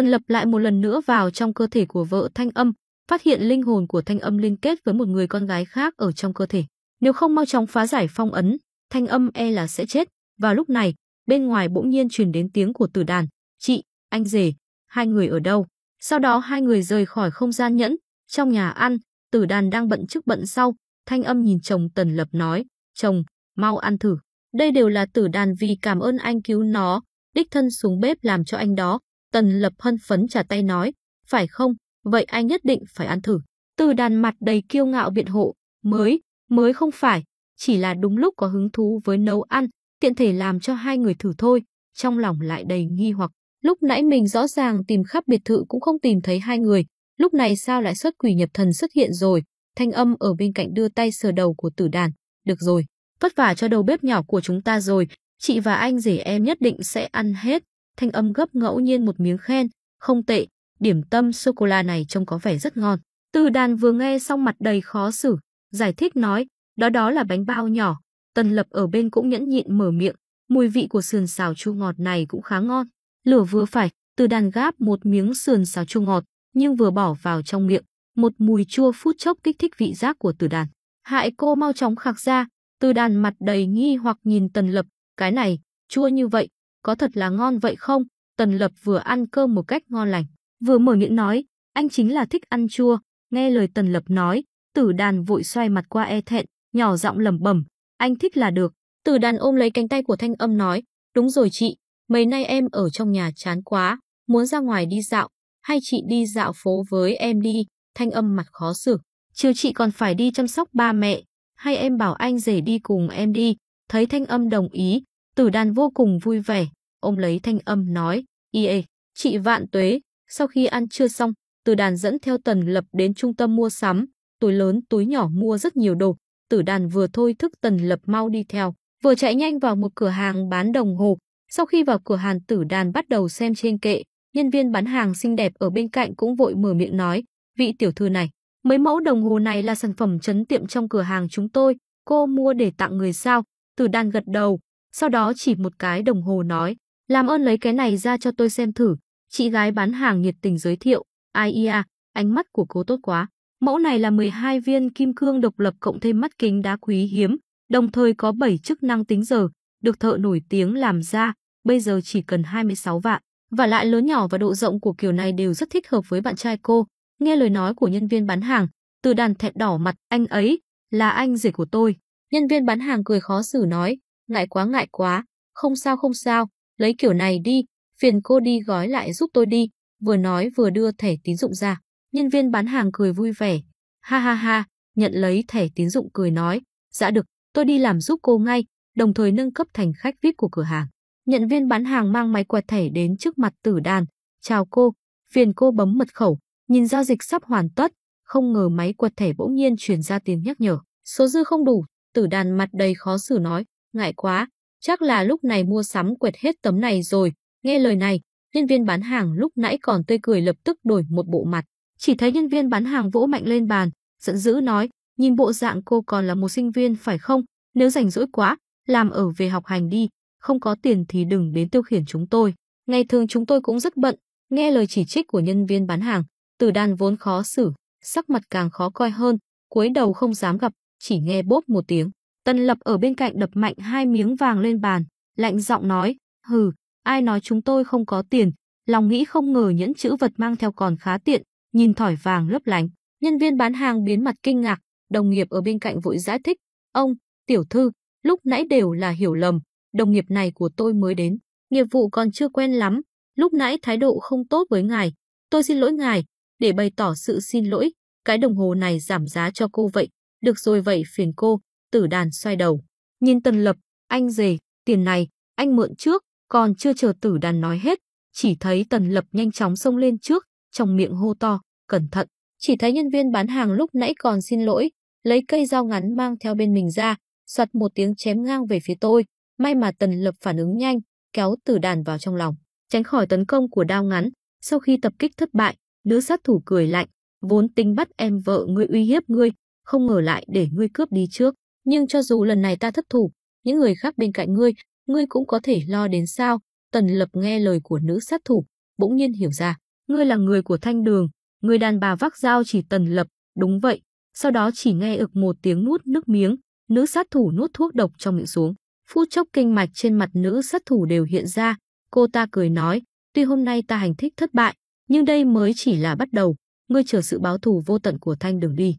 Tân lập lại một lần nữa vào trong cơ thể của vợ thanh âm, phát hiện linh hồn của thanh âm liên kết với một người con gái khác ở trong cơ thể. Nếu không mau chóng phá giải phong ấn, thanh âm e là sẽ chết. Và lúc này, bên ngoài bỗng nhiên truyền đến tiếng của tử đàn. Chị, anh rể, hai người ở đâu? Sau đó hai người rời khỏi không gian nhẫn, trong nhà ăn, tử đàn đang bận trước bận sau. Thanh âm nhìn chồng tần lập nói, chồng, mau ăn thử. Đây đều là tử đàn vì cảm ơn anh cứu nó, đích thân xuống bếp làm cho anh đó. Tần Lập hân phấn trả tay nói, phải không, vậy anh nhất định phải ăn thử. Từ đàn mặt đầy kiêu ngạo biện hộ, mới, mới không phải, chỉ là đúng lúc có hứng thú với nấu ăn, tiện thể làm cho hai người thử thôi, trong lòng lại đầy nghi hoặc. Lúc nãy mình rõ ràng tìm khắp biệt thự cũng không tìm thấy hai người, lúc này sao lại xuất quỷ nhập thần xuất hiện rồi, thanh âm ở bên cạnh đưa tay sờ đầu của tử đàn, được rồi, vất vả cho đầu bếp nhỏ của chúng ta rồi, chị và anh rể em nhất định sẽ ăn hết, thanh âm gấp ngẫu nhiên một miếng khen, không tệ, điểm tâm sô cô la này trông có vẻ rất ngon. Từ đàn vừa nghe xong mặt đầy khó xử, giải thích nói, đó đó là bánh bao nhỏ, Tần Lập ở bên cũng nhẫn nhịn mở miệng, mùi vị của sườn xào chua ngọt này cũng khá ngon. Lửa vừa phải, từ đàn gáp một miếng sườn xào chua ngọt, nhưng vừa bỏ vào trong miệng, một mùi chua phút chốc kích thích vị giác của từ đàn. Hại cô mau chóng khạc ra, từ đàn mặt đầy nghi hoặc nhìn Tần Lập, cái này, chua như vậy, có thật là ngon vậy không? Tần Lập vừa ăn cơm một cách ngon lành, vừa mở miệng nói, anh chính là thích ăn chua. Nghe lời Tần Lập nói, Tử Đàn vội xoay mặt qua e thẹn, nhỏ giọng lẩm bẩm, anh thích là được. Tử Đàn ôm lấy cánh tay của Thanh Âm nói, đúng rồi chị, mấy nay em ở trong nhà chán quá, muốn ra ngoài đi dạo, hay chị đi dạo phố với em đi? Thanh Âm mặt khó xử, chiều chị còn phải đi chăm sóc ba mẹ, hay em bảo anh rể đi cùng em đi? Thấy Thanh Âm đồng ý, Tử đàn vô cùng vui vẻ, ông lấy thanh âm nói, ê, chị vạn tuế, sau khi ăn trưa xong, tử đàn dẫn theo tần lập đến trung tâm mua sắm, túi lớn túi nhỏ mua rất nhiều đồ, tử đàn vừa thôi thức tần lập mau đi theo, vừa chạy nhanh vào một cửa hàng bán đồng hồ. Sau khi vào cửa hàng tử đàn bắt đầu xem trên kệ, nhân viên bán hàng xinh đẹp ở bên cạnh cũng vội mở miệng nói, vị tiểu thư này, mấy mẫu đồng hồ này là sản phẩm chấn tiệm trong cửa hàng chúng tôi, cô mua để tặng người sao, tử đàn gật đầu, sau đó chỉ một cái đồng hồ nói, làm ơn lấy cái này ra cho tôi xem thử. Chị gái bán hàng nhiệt tình giới thiệu, ai ia, ánh mắt của cô tốt quá. Mẫu này là 12 viên kim cương độc lập cộng thêm mắt kính đá quý hiếm, đồng thời có 7 chức năng tính giờ, được thợ nổi tiếng làm ra, bây giờ chỉ cần 26 vạn. Và lại lớn nhỏ và độ rộng của kiểu này đều rất thích hợp với bạn trai cô. Nghe lời nói của nhân viên bán hàng, từ đàn thẹn đỏ mặt, anh ấy, là anh rể của tôi. Nhân viên bán hàng cười khó xử nói, ngại quá ngại quá, không sao không sao, lấy kiểu này đi, phiền cô đi gói lại giúp tôi đi, vừa nói vừa đưa thẻ tín dụng ra. Nhân viên bán hàng cười vui vẻ, ha ha ha, nhận lấy thẻ tín dụng cười nói, dạ được, tôi đi làm giúp cô ngay, đồng thời nâng cấp thành khách VIP của cửa hàng. nhân viên bán hàng mang máy quẹt thẻ đến trước mặt tử đàn, chào cô, phiền cô bấm mật khẩu, nhìn giao dịch sắp hoàn tất, không ngờ máy quẹt thẻ bỗng nhiên truyền ra tiếng nhắc nhở, số dư không đủ, tử đàn mặt đầy khó xử nói, Ngại quá, chắc là lúc này mua sắm quẹt hết tấm này rồi. Nghe lời này, nhân viên bán hàng lúc nãy còn tươi cười lập tức đổi một bộ mặt. Chỉ thấy nhân viên bán hàng vỗ mạnh lên bàn, giận dữ nói, nhìn bộ dạng cô còn là một sinh viên phải không? Nếu rảnh rỗi quá, làm ở về học hành đi, không có tiền thì đừng đến tiêu khiển chúng tôi. Ngày thường chúng tôi cũng rất bận, nghe lời chỉ trích của nhân viên bán hàng, từ đàn vốn khó xử, sắc mặt càng khó coi hơn, cúi đầu không dám gặp, chỉ nghe bốp một tiếng. Tân Lập ở bên cạnh đập mạnh hai miếng vàng lên bàn, lạnh giọng nói, hừ, ai nói chúng tôi không có tiền, lòng nghĩ không ngờ nhẫn chữ vật mang theo còn khá tiện, nhìn thỏi vàng lấp lánh. Nhân viên bán hàng biến mặt kinh ngạc, đồng nghiệp ở bên cạnh vội giải thích, ông, tiểu thư, lúc nãy đều là hiểu lầm, đồng nghiệp này của tôi mới đến, nghiệp vụ còn chưa quen lắm, lúc nãy thái độ không tốt với ngài, tôi xin lỗi ngài, để bày tỏ sự xin lỗi, cái đồng hồ này giảm giá cho cô vậy, được rồi vậy phiền cô, tử đàn xoay đầu. Nhìn Tần Lập, anh rể, tiền này, anh mượn trước, còn chưa chờ tử đàn nói hết. Chỉ thấy Tần Lập nhanh chóng xông lên trước, trong miệng hô to, cẩn thận. Chỉ thấy nhân viên bán hàng lúc nãy còn xin lỗi, lấy cây dao ngắn mang theo bên mình ra, soạt một tiếng chém ngang về phía tôi. May mà Tần Lập phản ứng nhanh, kéo tử đàn vào trong lòng, tránh khỏi tấn công của đao ngắn. Sau khi tập kích thất bại, nữ sát thủ cười lạnh, vốn tính bắt em vợ ngươi uy hiếp ngươi, không ngờ lại để ngươi cướp đi trước. Nhưng cho dù lần này ta thất thủ, những người khác bên cạnh ngươi, ngươi cũng có thể lo đến sao? Tần Lập nghe lời của nữ sát thủ, bỗng nhiên hiểu ra, ngươi là người của Thanh Đường, người đàn bà vác dao chỉ Tần Lập, đúng vậy. Sau đó chỉ nghe ực một tiếng nuốt nước miếng, nữ sát thủ nuốt thuốc độc trong miệng xuống. Phút chốc kinh mạch trên mặt nữ sát thủ đều hiện ra, cô ta cười nói, tuy hôm nay ta hành thích thất bại, nhưng đây mới chỉ là bắt đầu, ngươi chờ sự báo thù vô tận của Thanh Đường đi.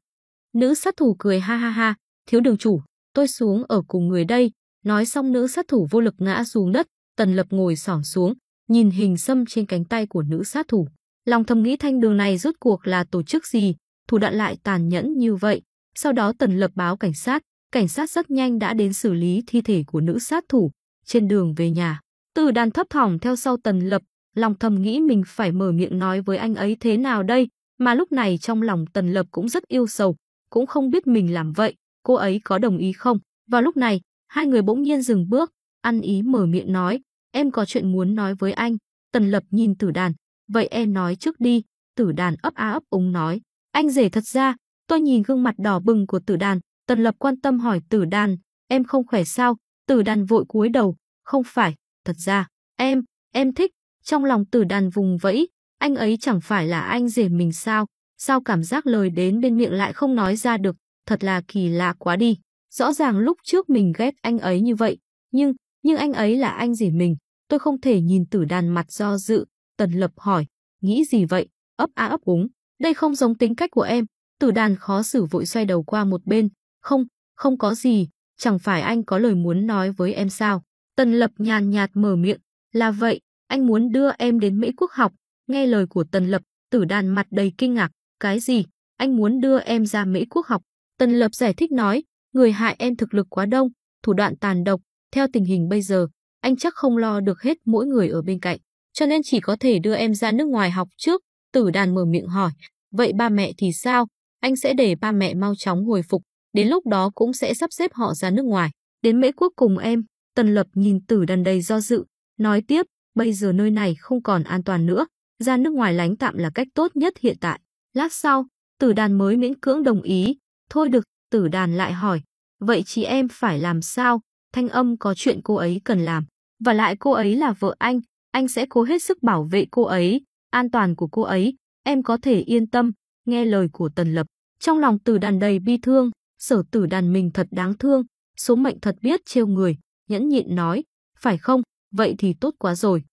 Nữ sát thủ cười ha ha ha, Thiếu đường chủ, tôi xuống ở cùng người đây. Nói xong nữ sát thủ vô lực ngã xuống đất, tần lập ngồi sỏng xuống, nhìn hình xăm trên cánh tay của nữ sát thủ. Lòng thầm nghĩ thanh đường này rốt cuộc là tổ chức gì, thủ đoạn lại tàn nhẫn như vậy. Sau đó tần lập báo cảnh sát, cảnh sát rất nhanh đã đến xử lý thi thể của nữ sát thủ trên đường về nhà. Từ đàn thấp thỏm theo sau tần lập, lòng thầm nghĩ mình phải mở miệng nói với anh ấy thế nào đây, mà lúc này trong lòng tần lập cũng rất yêu sầu, cũng không biết mình làm vậy, cô ấy có đồng ý không? Vào lúc này, hai người bỗng nhiên dừng bước, ăn ý mở miệng nói, em có chuyện muốn nói với anh. Tần Lập nhìn Tử Đàn, vậy em nói trước đi. Tử Đàn ấp á ấp úng nói, anh rể thật ra, tôi nhìn gương mặt đỏ bừng của Tử Đàn, Tần Lập quan tâm hỏi Tử Đàn, em không khỏe sao? Tử Đàn vội cúi đầu, không phải, thật ra, em, em thích. Trong lòng Tử Đàn vùng vẫy, anh ấy chẳng phải là anh rể mình sao? Sao cảm giác lời đến bên miệng lại không nói ra được? thật là kỳ lạ quá đi. Rõ ràng lúc trước mình ghét anh ấy như vậy, nhưng, nhưng anh ấy là anh gì mình, tôi không thể nhìn tử đàn mặt do dự, tần lập hỏi, nghĩ gì vậy, ấp a ấp úng, đây không giống tính cách của em, tử đàn khó xử vội xoay đầu qua một bên, không, không có gì, chẳng phải anh có lời muốn nói với em sao, tần lập nhàn nhạt mở miệng, là vậy, anh muốn đưa em đến Mỹ quốc học, nghe lời của tần lập, tử đàn mặt đầy kinh ngạc, cái gì, anh muốn đưa em ra Mỹ quốc học, Tân Lập giải thích nói, người hại em thực lực quá đông, thủ đoạn tàn độc, theo tình hình bây giờ, anh chắc không lo được hết mỗi người ở bên cạnh, cho nên chỉ có thể đưa em ra nước ngoài học trước. Tử đàn mở miệng hỏi, vậy ba mẹ thì sao? Anh sẽ để ba mẹ mau chóng hồi phục, đến lúc đó cũng sẽ sắp xếp họ ra nước ngoài. Đến Mỹ Quốc cùng em, Tần Lập nhìn tử đàn đầy do dự, nói tiếp, bây giờ nơi này không còn an toàn nữa, ra nước ngoài lánh tạm là cách tốt nhất hiện tại. Lát sau, tử đàn mới miễn cưỡng đồng ý, Thôi được, tử đàn lại hỏi, vậy chị em phải làm sao? Thanh âm có chuyện cô ấy cần làm. Và lại cô ấy là vợ anh, anh sẽ cố hết sức bảo vệ cô ấy, an toàn của cô ấy, em có thể yên tâm, nghe lời của Tần Lập. Trong lòng tử đàn đầy bi thương, sở tử đàn mình thật đáng thương, số mệnh thật biết trêu người, nhẫn nhịn nói, phải không, vậy thì tốt quá rồi.